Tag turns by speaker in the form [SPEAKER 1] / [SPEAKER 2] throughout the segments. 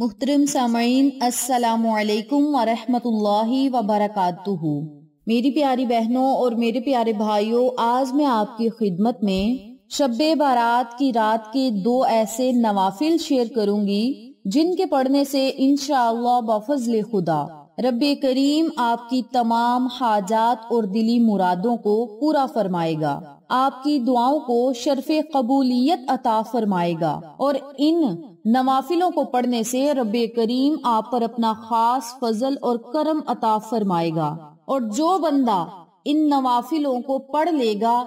[SPEAKER 1] मुहतरम सामीन असलकम वरहमल वबरक मेरी प्यारी बहनों और मेरे प्यारे भाइयों आज मैं आपकी खिदमत में शब बारात की रात के दो ऐसे नवाफिल शेयर करूंगी जिनके पढ़ने से इनशाला बफजल खुदा रब करीम आपकी तमाम हाजात और दिली मुरादों को पूरा फरमाएगा आपकी दुआओं को शर्फ कबूलियत अता फरमाएगा और इन नवाफिलों को पढ़ने से रब करीम आप पर अपना खास फजल और करम अता फरमाएगा और जो बंदा इन नवाफिलों को पढ़ लेगा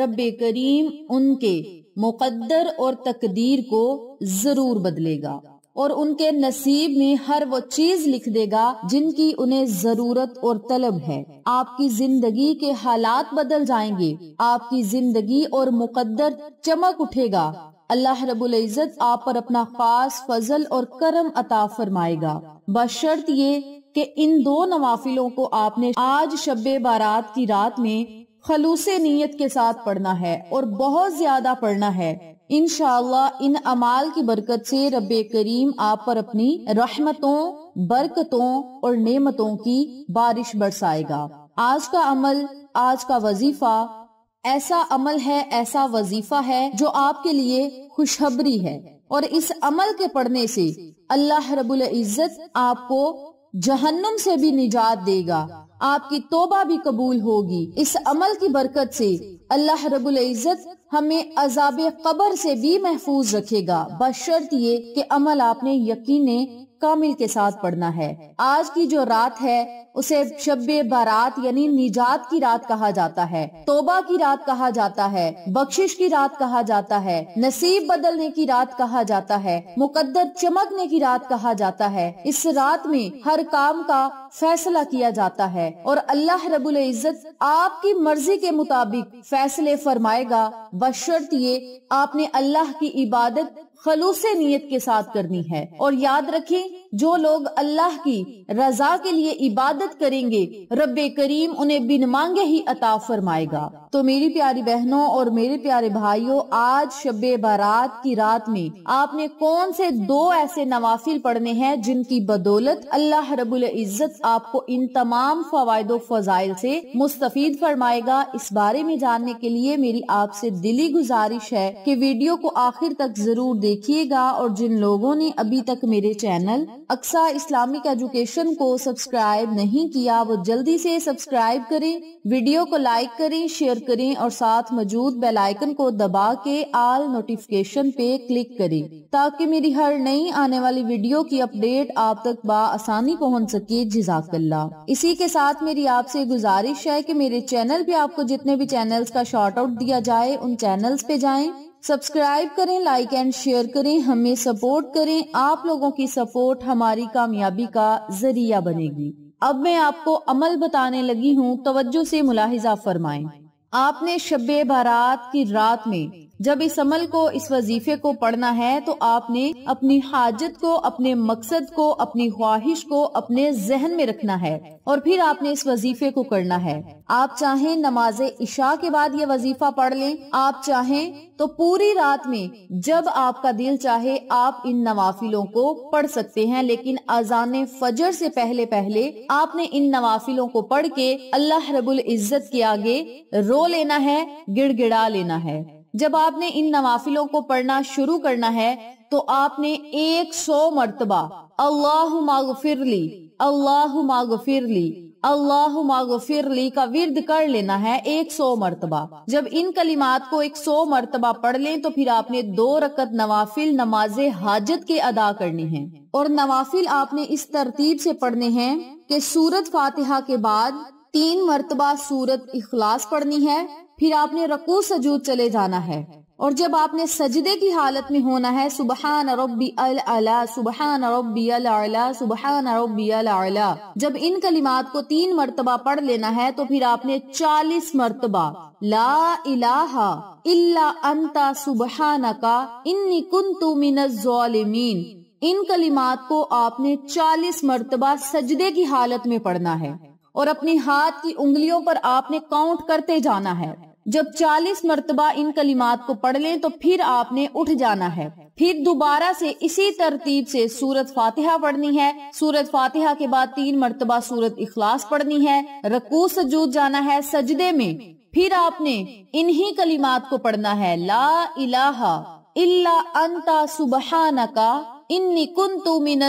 [SPEAKER 1] रब करीम उनके मुकद्दर और तकदीर को जरूर बदलेगा और उनके नसीब में हर वो चीज लिख देगा जिनकी उन्हें जरूरत और तलब है आपकी जिंदगी के हालात बदल जाएंगे आपकी जिंदगी और मुकद्दर चमक उठेगा अल्लाह रबुल इज़्ज़त आप पर अपना खास फजल और करम अता फरमाएगा बशर्त ये कि इन दो नवाफिलों को आपने आज शब बारात की रात में खलूस नीयत के साथ पढ़ना है और बहुत ज्यादा पढ़ना है इन इन अमाल की बरकत से रब करीम आप पर अपनी रहमतों बरकतों और नेमतों की बारिश बरसाएगा आज का अमल आज का वजीफा ऐसा अमल है ऐसा वजीफा है जो आपके लिए खुशखबरी है और इस अमल के पढ़ने से अल्लाह रबुल इज़्ज़त आपको जहन्नम से भी निजात देगा आपकी तोबा भी कबूल होगी इस अमल की बरकत से अल्लाह रबुल इज़्ज़त हमें अजाब कबर से भी महफूज रखेगा बशर्त ये कि अमल आपने यकीन कामिल के साथ पढ़ना है आज की जो रात है उसे शब बारात यानी निजात की रात कहा जाता है तोबा की रात कहा जाता है बख्शिश की रात कहा जाता है नसीब बदलने की रात कहा जाता है मुकद्दर चमकने की रात कहा जाता है इस रात में हर काम का फैसला किया जाता है और अल्लाह रबुल इज़्ज़त आपकी मर्जी के मुताबिक फैसले फरमाएगा बशर्त ये आपने अल्लाह की इबादत खलूस नीयत के साथ करनी है और याद रखें जो लोग अल्लाह की रजा के लिए इबादत करेंगे रब करीम उन्हें बिन मांगे ही अता फरमाएगा तो मेरी प्यारी बहनों और मेरे प्यारे भाइयों आज शब बारात की रात में आपने कौन से दो ऐसे नवाफिल पढ़ने हैं जिनकी बदौलत अल्लाह रबुल इज़्ज़त आपको इन तमाम फवायद फजाइल से मुस्तफ़ फरमाएगा इस बारे में जानने के लिए मेरी आपसे दिली गुजारिश है की वीडियो को आखिर तक जरूर दे देखिएगा और जिन लोगों ने अभी तक मेरे चैनल अक्सा इस्लामिक एजुकेशन को सब्सक्राइब नहीं किया वो जल्दी से सब्सक्राइब करें वीडियो को लाइक करें शेयर करें और साथ मौजूद बेल आइकन को दबा के आल नोटिफिकेशन पे क्लिक करें ताकि मेरी हर नई आने वाली वीडियो की अपडेट आप तक बसानी पहुँच सके जिजाकल्ला इसी के साथ मेरी आपसे गुजारिश है की मेरे चैनल पे आपको जितने भी चैनल का शॉर्ट आउट दिया जाए उन चैनल पे जाए सब्सक्राइब करें लाइक एंड शेयर करें हमें सपोर्ट करें आप लोगों की सपोर्ट हमारी कामयाबी का जरिया बनेगी अब मैं आपको अमल बताने लगी हूँ तोज्जो से मुलाहिजा फरमाएं आपने शब बारात की रात में जब इस अमल को इस वजीफे को पढ़ना है तो आपने अपनी हाजत को अपने मकसद को अपनी ख्वाहिश को अपने जहन में रखना है और फिर आपने इस वजीफे को करना है आप चाहे नमाज इशा के बाद ये वजीफा पढ़ लें आप चाहे तो पूरी रात में जब आपका दिल चाहे आप इन नवाफिलों को पढ़ सकते हैं लेकिन अजान फजर से पहले पहले आपने इन नवाफिलों को पढ़ के अल्लाह रबुल इज्जत के आगे रो लेना है गिड़गिड़ा लेना है जब आपने इन नवाफिलों को पढ़ना शुरू करना है तो आपने एक सौ मरतबा अल्लाह मागफिर ली अल्लाह मागफिर ली अल्लाह मागफिर ली का विर्द कर लेना है एक सौ मरतबा जब इन कलिमात को एक सौ मरतबा पढ़ लें तो फिर आपने दो रकत नवाफिल नमाज हाजत के अदा करने हैं और नवाफिल आपने इस तरतीब से पढ़ने हैं कि सूरत फातिहा के बाद तीन मरतबा सूरत इखलास पढ़नी है फिर आपने रकू सजूद चले जाना है और जब आपने सजदे की हालत में होना है सुबह नरबी अल अला सुबह नरबी अल अला सुबह नरबी अल अला जब इन कलिमात को तीन मरतबा पढ़ लेना है तो फिर आपने चालीस मरतबा ला इला इल्ला अंता सुबहानका इन्नी कुंतु जोलिमीन इन कलिमात को आपने चालीस मरतबा सजदे की हालत में पढ़ना है और अपने हाथ की उंगलियों पर आपने काउंट करते जाना है जब चालीस मरतबा इन कलिमात को पढ़ लें तो फिर आपने उठ जाना है फिर दोबारा से इसी तरतीब से सूरत फातिहा पढ़नी है सूरत फातिहा के बाद तीन मरतबा सूरत इखलास पढ़नी है रकू सजूद जाना है सजदे में फिर आपने इन्हीं कलिमात को पढ़ना है ला इलाहा इल्ला अंता सुबहानका इन्नी कुंतु मिन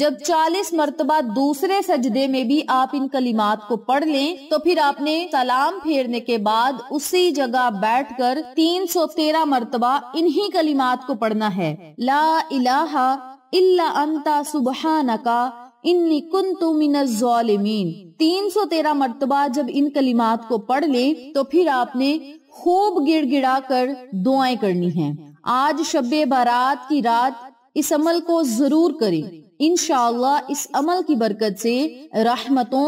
[SPEAKER 1] जब चालीस मरतबा दूसरे सजदे में भी आप इन कलिमात को पढ़ लें तो फिर आपने सलाम फेरने के बाद उसी जगह बैठ कर तीन सौ तेरह मरतबा इन्ही कलिमात को पढ़ना है ला इलाहा इल्ला अंता सुबहानका इन्नी कुन तुमिन तीन सौ तेरह मरतबा जब इन कलिमात को पढ़ लें तो फिर आपने खूब गिड़ गिड़ा कर दुआएं करनी है आज शब बारात की रात इस अमल को जरूर करें इन इस अमल की बरकत से रहमतों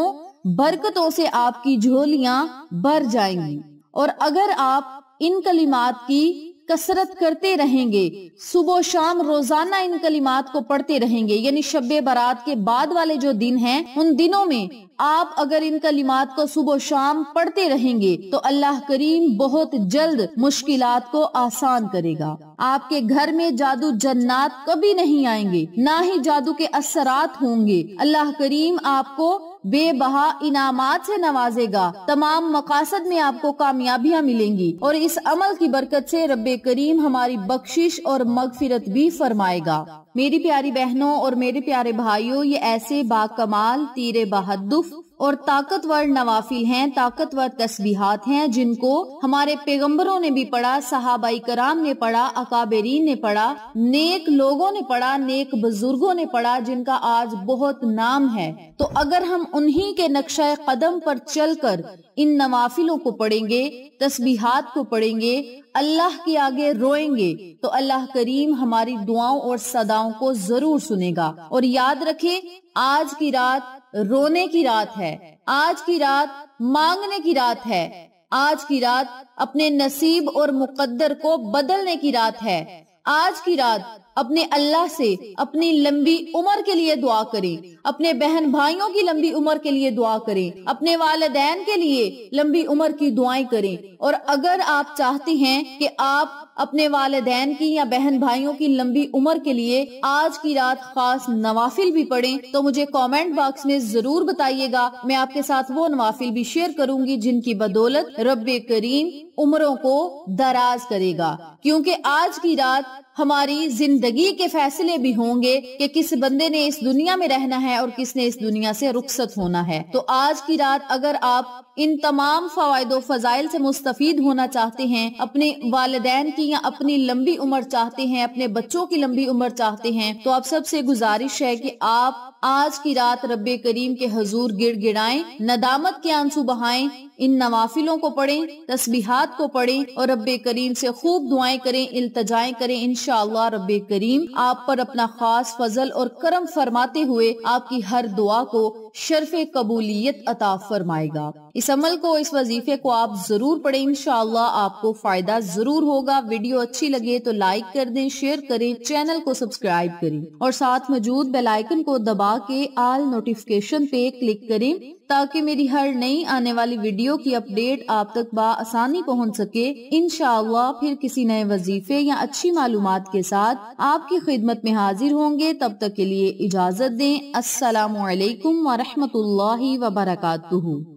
[SPEAKER 1] बरकतों से आपकी झोलियां भर जाएंगी और अगर आप इन कलिमात की कसरत करते रहेंगे सुबह शाम रोजाना इन कलिमात को पढ़ते रहेंगे यानी शब बारात के बाद वाले जो दिन हैं उन दिनों में आप अगर इन कलिमात को सुबह शाम पढ़ते रहेंगे तो अल्लाह करीम बहुत जल्द मुश्किल को आसान करेगा आपके घर में जादू जन्नात कभी नहीं आएंगे ना ही जादू के असरात होंगे अल्लाह करीम आपको बेबहा इनामत से नवाजेगा तमाम मकासद में आपको कामयाबियाँ मिलेंगी और इस अमल की बरकत से रब करीम हमारी बख्शिश और मगफिरत भी फरमाएगा मेरी प्यारी बहनों और मेरे प्यारे भाइयों ये ऐसे बाकमाल तीर बहादुफ और ताकतवर नवाफिल हैं ताकतवर तस्बीहात हैं जिनको हमारे पैगंबरों ने भी पढ़ा सहाबाई कराम ने पढ़ा अकाबरीन ने पढ़ा नेक लोगों ने पढ़ा नेक बुजुर्गों ने पढ़ा जिनका आज बहुत नाम है तो अगर हम उन्हीं के नक्शा कदम पर चलकर इन नवाफिलों को पढ़ेंगे तस्बीहात को पढ़ेंगे अल्लाह के आगे रोएंगे तो अल्लाह करीम हमारी दुआओं और सदाओं को जरूर सुनेगा और याद रखे आज की रात रोने की रात है आज की रात मांगने की रात है आज की रात अपने नसीब और मुकद्दर को बदलने की रात है आज की रात अपने अल्लाह से अपनी लंबी उम्र के लिए दुआ करें अपने बहन भाइयों की लंबी उम्र के लिए दुआ करें अपने वालदेन के लिए लंबी उम्र की दुआएं करें और अगर आप चाहते हैं कि आप अपने वालदेन की या बहन भाइयों की लंबी उम्र के लिए आज की रात खास नवाफिल भी पढ़े तो मुझे कॉमेंट बॉक्स में जरूर बताइएगा मैं आपके साथ वो नवाफिल भी शेयर करूंगी जिनकी बदौलत रब करीम उम्रों को दराज करेगा क्योंकि आज की रात हमारी जिंदगी के फैसले भी होंगे कि किस बंदे ने इस दुनिया में रहना है और किसने इस दुनिया से रुखसत होना है तो आज की रात अगर आप इन तमाम फवायदो फजाइल से मुस्तफ़ीद होना चाहते हैं अपने वालदेन की या अपनी लंबी उम्र चाहते हैं अपने बच्चों की लंबी उम्र चाहते हैं तो आप सबसे गुजारिश है कि आप आज की रात रब करीम के हजूर गिड़ गिड़ाएं नदामत के आंसू बहाएं इन नवाफिलों को पढ़ें तस्बीहात को पढ़ें और रब करीम से खूब दुआएं करें इल्तजाएं करें इन रब करीम आप पर अपना खास फजल और करम फरमाते हुए आपकी हर दुआ को शर्फ कबूलियत अता फरमाएगा इस अमल को इस वजीफे को आप जरूर पढ़े इनशाला आपको फायदा जरूर होगा वीडियो अच्छी लगे तो लाइक कर दें शेयर करें चैनल को सब्सक्राइब करें और साथ मौजूद बेलाइकन को दबा दबा के आल नोटिफिकेशन पे क्लिक करें ताकि मेरी हर नई आने वाली वीडियो की अपडेट आप तक बसानी पहुंच सके इन फिर किसी नए वजीफे या अच्छी मालूम के साथ आपकी खिदमत में हाजिर होंगे तब तक के लिए इजाज़त दें असलकम वरहमत ला वरकू